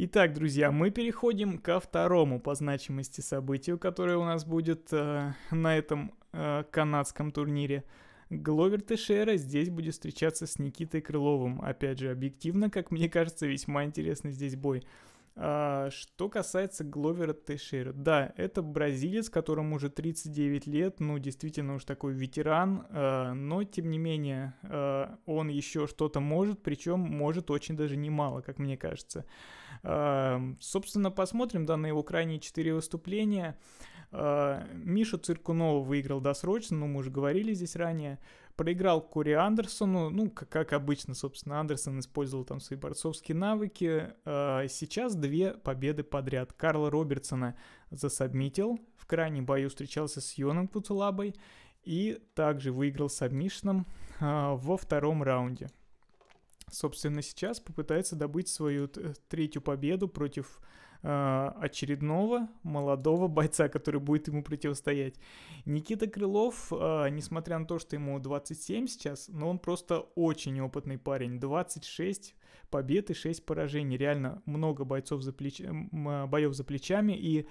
Итак, друзья, мы переходим ко второму по значимости событию, которое у нас будет э, на этом э, канадском турнире. Гловер Тешера здесь будет встречаться с Никитой Крыловым. Опять же, объективно, как мне кажется, весьма интересный здесь бой. А, что касается Гловера Тейшера, да, это бразилец, которому уже 39 лет, ну, действительно уж такой ветеран, а, но, тем не менее, а, он еще что-то может, причем может очень даже немало, как мне кажется. Собственно, посмотрим, да, на его крайние 4 выступления. Миша Циркунова выиграл досрочно, ну, мы уже говорили здесь ранее. Проиграл Кури Андерсону, ну, как, как обычно, собственно, Андерсон использовал там свои борцовские навыки. А, сейчас две победы подряд. Карла Робертсона засобмитил, в крайнем бою встречался с Йоном Кутулабой и также выиграл сабмишном а, во втором раунде. Собственно, сейчас попытается добыть свою третью победу против а, очередного молодого бойца, который будет ему противостоять. Никита Крылов, а, несмотря на то, что ему 27 сейчас, но он просто очень опытный парень. 26 побед и 6 поражений. Реально много бойцов за плеч... А, боев за плечами. И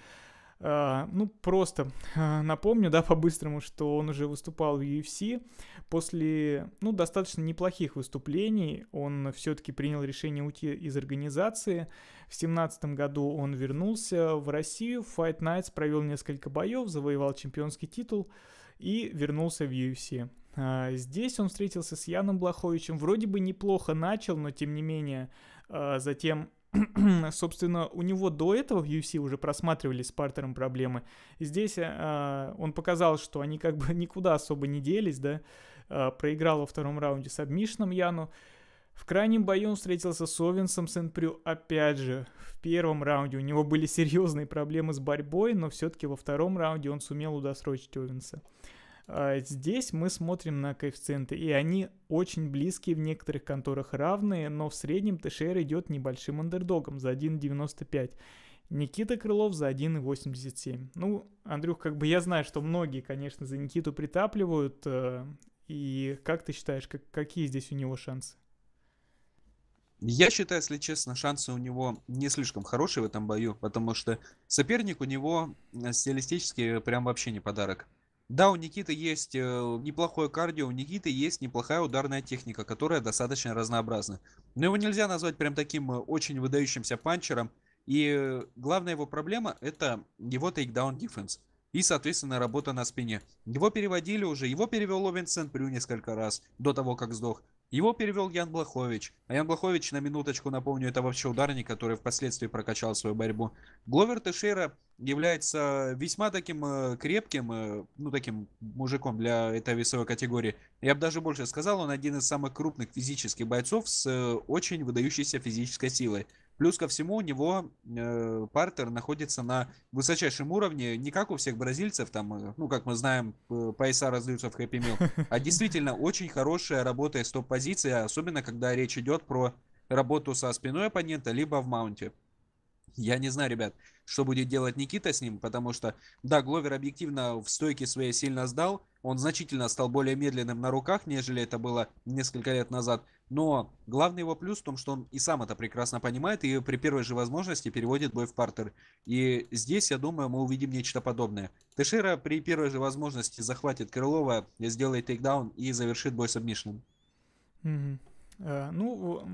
а, ну, просто а, напомню, да, по-быстрому, что он уже выступал в UFC. После, ну, достаточно неплохих выступлений он все-таки принял решение уйти из организации. В семнадцатом году он вернулся в Россию, в Fight Nights провел несколько боев, завоевал чемпионский титул и вернулся в UFC. А, здесь он встретился с Яном Блоховичем вроде бы неплохо начал, но тем не менее затем собственно, у него до этого в UFC уже просматривались с партером проблемы. Здесь э, он показал, что они как бы никуда особо не делись, да. Э, проиграл во втором раунде с Абмишном Яну. В крайнем бою он встретился с Овенсом Сен-Прю опять же. В первом раунде у него были серьезные проблемы с борьбой, но все-таки во втором раунде он сумел удосрочить Овенса. А, здесь мы смотрим на коэффициенты, и они очень близкие, в некоторых конторах равные, но в среднем ТШР идет небольшим андердогом за 1,95. Никита Крылов за 1,87. Ну, Андрюх, как бы я знаю, что многие, конечно, за Никиту притапливают. Э, и как ты считаешь, как, какие здесь у него шансы? Я считаю, если честно, шансы у него не слишком хорошие в этом бою, потому что соперник у него э, стилистически прям вообще не подарок. Да, у Никиты есть э, неплохое кардио, у Никиты есть неплохая ударная техника, которая достаточно разнообразна. Но его нельзя назвать прям таким э, очень выдающимся панчером. И э, главная его проблема это его тейкдаун дефенс. И, соответственно, работа на спине. Его переводили уже, его перевел Овен Сент Прю несколько раз до того, как сдох. Его перевел Ян Блахович. А Ян Блахович, на минуточку напомню, это вообще ударник, который впоследствии прокачал свою борьбу. Гловер Тешера является весьма таким э, крепким, э, ну, таким мужиком для этой весовой категории. Я бы даже больше сказал, он один из самых крупных физических бойцов с э, очень выдающейся физической силой. Плюс ко всему у него э, партер находится на высочайшем уровне, не как у всех бразильцев, там, ну, как мы знаем, пояса раздаются в хэппи мил, а действительно очень хорошая работа из топ-позиции, особенно когда речь идет про работу со спиной оппонента, либо в маунте. Я не знаю, ребят, что будет делать Никита с ним, потому что, да, Гловер объективно в стойке своей сильно сдал, он значительно стал более медленным на руках, нежели это было несколько лет назад, но главный его плюс в том, что он и сам это прекрасно понимает и при первой же возможности переводит бой в партер. И здесь, я думаю, мы увидим нечто подобное. Тешера при первой же возможности захватит Крылова, сделает тейкдаун и завершит бой с обмишным. Э, ну,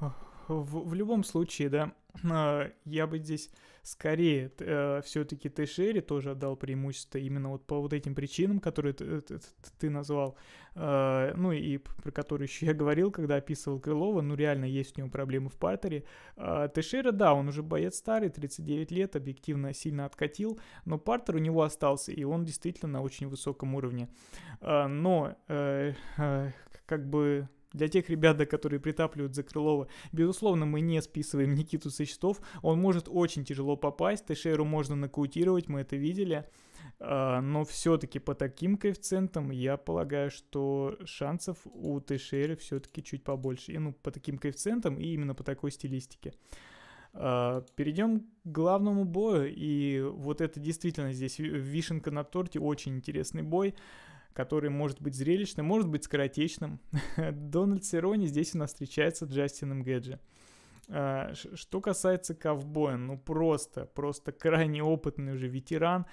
э, в, в любом случае, да, а, я бы здесь скорее э, все-таки Тейшери тоже отдал преимущество именно вот по вот этим причинам, которые ты, ты, ты назвал, э, ну и про которые еще я говорил, когда описывал Крылова, ну реально есть у него проблемы в партере. Э, а, Тейшера, да, он уже боец старый, 39 лет, объективно сильно откатил, но партер у него остался, и он действительно на очень высоком уровне. Э, но э, э, как бы для тех ребят, которые притапливают за Крылова, безусловно, мы не списываем Никиту со счетов. Он может очень тяжело попасть, Тeixeira можно нокаутировать, мы это видели. А, но все-таки по таким коэффициентам я полагаю, что шансов у Тeixeira все-таки чуть побольше. И, ну, по таким коэффициентам и именно по такой стилистике. А, Перейдем к главному бою, и вот это действительно здесь вишенка на торте, очень интересный бой который может быть зрелищным, может быть скоротечным. Дональд Сирони здесь у нас встречается с Джастином Геджи. А, что касается ковбоя, ну просто, просто крайне опытный уже ветеран.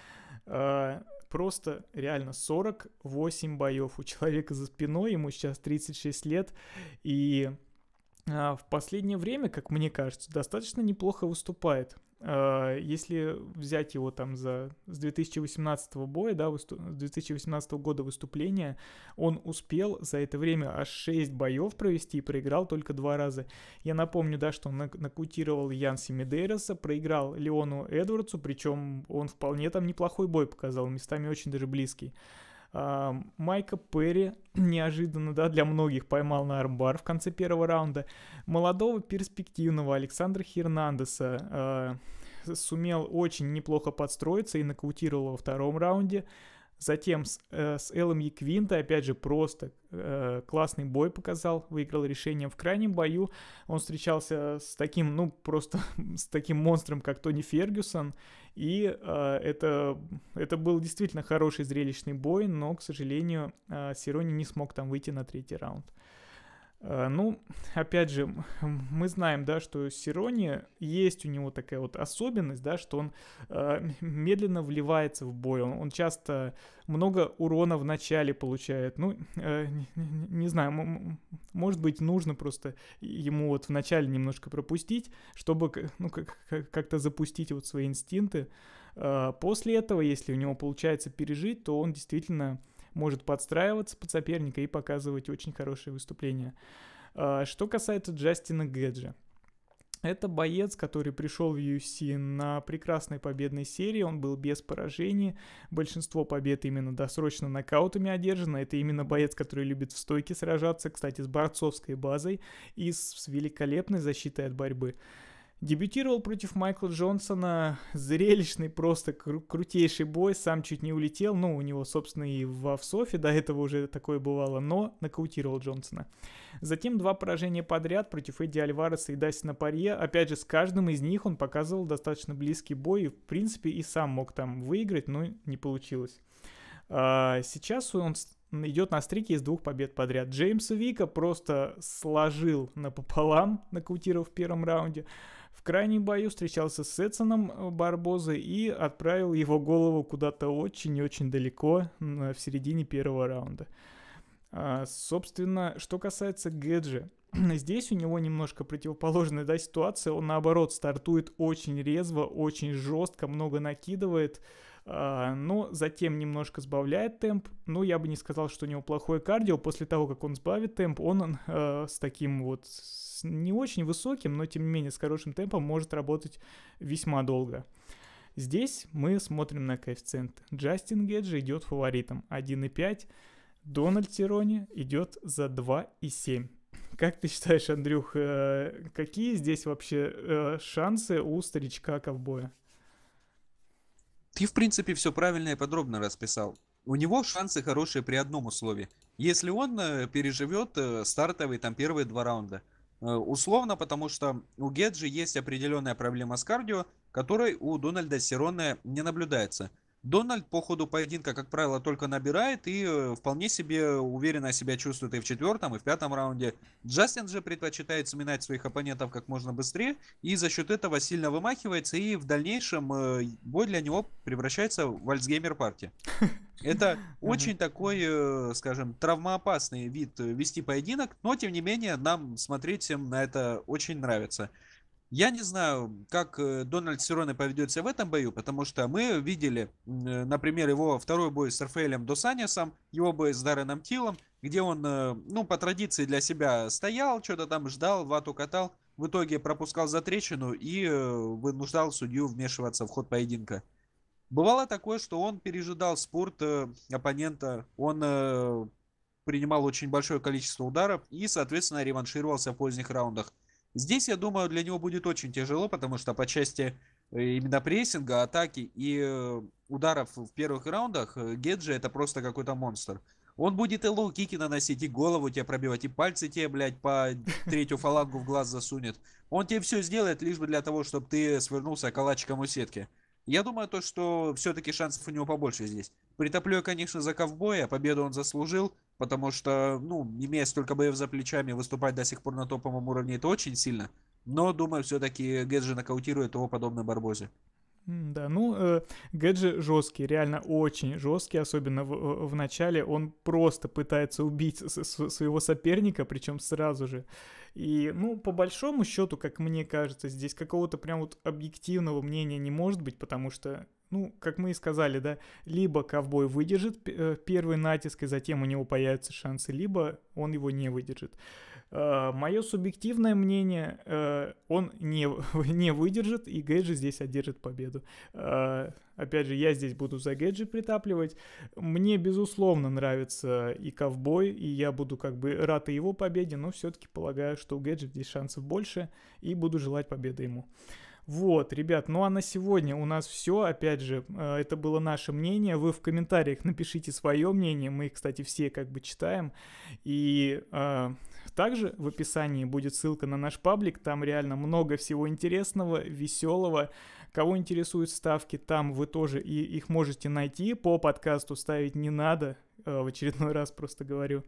А, просто реально 48 боев у человека за спиной, ему сейчас 36 лет, и а, в последнее время, как мне кажется, достаточно неплохо выступает. А, если взять его там за с 2018 боя, да, с 2018 года выступления, он успел за это время аж 6 боев провести и проиграл только два раза. Я напомню, да, что он нокаутировал Янси Медейроса, проиграл Леону Эдвардсу, причем он вполне там неплохой бой показал, местами очень даже близкий. А, Майка Перри неожиданно, да, для многих поймал на армбар в конце первого раунда. Молодого перспективного Александра Хернандеса а, сумел очень неплохо подстроиться и нокаутировал во втором раунде. Затем с, э, с Элом Яквинта, опять же, просто э, классный бой показал, выиграл решение в крайнем бою. Он встречался с таким, ну, просто с таким монстром, как Тони Фергюсон. И э, это, это был действительно хороший зрелищный бой, но, к сожалению, э, Сирони не смог там выйти на третий раунд. Э, ну, опять же, мы знаем, да, что Сирони есть у него такая вот особенность, да, что он э, медленно вливается в бой, он, он часто много урона в начале получает. Ну, э, не, не знаю, может быть, нужно просто ему вот в начале немножко пропустить, чтобы ну, как-то запустить вот свои инстинкты. Э, после этого, если у него получается пережить, то он действительно может подстраиваться под соперника и показывать очень хорошие выступления. А, что касается Джастина Геджа. Это боец, который пришел в UFC на прекрасной победной серии, он был без поражений, большинство побед именно досрочно нокаутами одержано, это именно боец, который любит в стойке сражаться, кстати, с борцовской базой и с великолепной защитой от борьбы. Дебютировал против Майкла Джонсона, зрелищный, просто кру- крутейший бой, сам чуть не улетел, ну, у него, собственно, и в Авсофе до этого уже такое бывало, но нокаутировал Джонсона. Затем два поражения подряд против Эдди Альвареса и Дастина Парье, опять же, с каждым из них он показывал достаточно близкий бой, и, в принципе, и сам мог там выиграть, но не получилось. А, сейчас он идет на стрике из двух побед подряд. Джеймса Вика просто сложил напополам, нокаутировав в первом раунде. В крайнем бою встречался с Сетсоном э, Барбозы и отправил его голову куда-то очень и очень далеко э, в середине первого раунда. А, собственно, что касается Геджи, здесь у него немножко противоположная да, ситуация. Он, наоборот, стартует очень резво, очень жестко, много накидывает. А, но затем немножко сбавляет темп. Но ну, я бы не сказал, что у него плохое кардио. После того, как он сбавит темп, он э, с таким вот с не очень высоким, но тем не менее с хорошим темпом может работать весьма долго. Здесь мы смотрим на коэффициент. Джастин Геджи идет фаворитом 1,5. Дональд Тирони идет за 2,7. Как ты считаешь, Андрюх, э, какие здесь вообще э, шансы у старичка-ковбоя? Ты, в принципе, все правильно и подробно расписал. У него шансы хорошие при одном условии. Если он э, переживет э, стартовые там первые два раунда. Э, условно, потому что у Геджи есть определенная проблема с кардио, которой у Дональда Сирона не наблюдается – Дональд по ходу поединка, как правило, только набирает и э, вполне себе уверенно себя чувствует и в четвертом, и в пятом раунде. Джастин же предпочитает сминать своих оппонентов как можно быстрее и за счет этого сильно вымахивается, и в дальнейшем э, бой для него превращается в альцгеймер-партия. Это очень такой, э, скажем, травмоопасный вид вести поединок, но тем не менее нам смотреть всем на это очень нравится. Я не знаю, как э, Дональд Сироне поведет себя в этом бою, потому что мы видели, например, его второй бой с Рафаэлем Досанисом, его бой с Дарреном Тилом, где он, э, ну, по традиции для себя стоял, что-то там ждал, вату катал, в итоге пропускал за трещину и э, вынуждал судью вмешиваться в ход поединка. Бывало такое, что он пережидал спорт оппонента, он принимал очень большое количество ударов и, соответственно, реваншировался в поздних раундах. Здесь, я думаю, для него будет очень тяжело, потому что по части э, именно прессинга, атаки и э, ударов в первых раундах э, Геджи это просто какой-то монстр. Он будет и лоу-кики наносить, и голову тебе пробивать, и пальцы тебе, блядь, по третью фалангу в глаз засунет. Он тебе все сделает, лишь бы для того, чтобы ты свернулся калачиком у сетки. Я думаю, то, что все-таки шансов у него побольше здесь. Притоплю я, конечно, за ковбоя, победу он заслужил. Потому что, ну, имея столько боев за плечами, выступать до сих пор на топовом уровне это очень сильно. Но, думаю, все-таки Геджи нокаутирует его подобной борбозе. Да, ну, э, Гэджи жесткий, реально очень жесткий, особенно в, в начале. Он просто пытается убить с, с, своего соперника, причем сразу же. И, ну, по большому счету, как мне кажется, здесь какого-то прям вот объективного мнения не может быть, потому что, ну, как мы и сказали, да, либо ковбой выдержит э, первый натиск, и затем у него появятся шансы, либо он его не выдержит. Э, Э, Мое субъективное мнение, э, он не, не выдержит, и Гейджи здесь одержит победу. Э, опять же, я здесь буду за Гейджи притапливать. Мне, безусловно, нравится и ковбой, и я буду как бы рад и его победе, но все-таки полагаю, что у Гейджи здесь шансов больше, и буду желать победы ему. Вот, ребят, ну а на сегодня у нас все. Опять же, э, это было наше мнение. Вы в комментариях напишите свое мнение. Мы, их, кстати, все как бы читаем. И э, также в описании будет ссылка на наш паблик. Там реально много всего интересного, веселого. Кого интересуют ставки, там вы тоже и их можете найти. По подкасту ставить не надо. Э, в очередной раз просто говорю.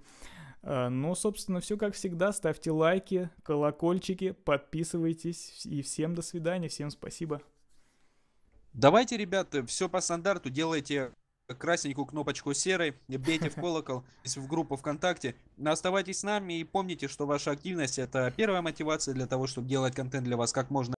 А, ну, собственно, все как всегда. Ставьте лайки, колокольчики, подписывайтесь. И всем до свидания, всем спасибо. Давайте, ребята, все по стандарту. Делайте красненькую кнопочку серой, бейте в колокол, если в группу ВКонтакте. Оставайтесь с нами и помните, что ваша активность это первая мотивация для того, чтобы делать контент для вас как можно